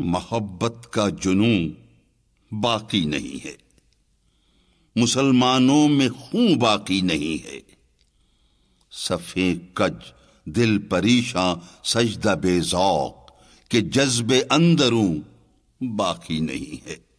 मोहब्बत का जुनू बाकी नहीं है मुसलमानों में खूं बाकी नहीं है सफ़े कज दिल परीशां सजदा बेजौक के जज्बे अंदरू बाकी नहीं है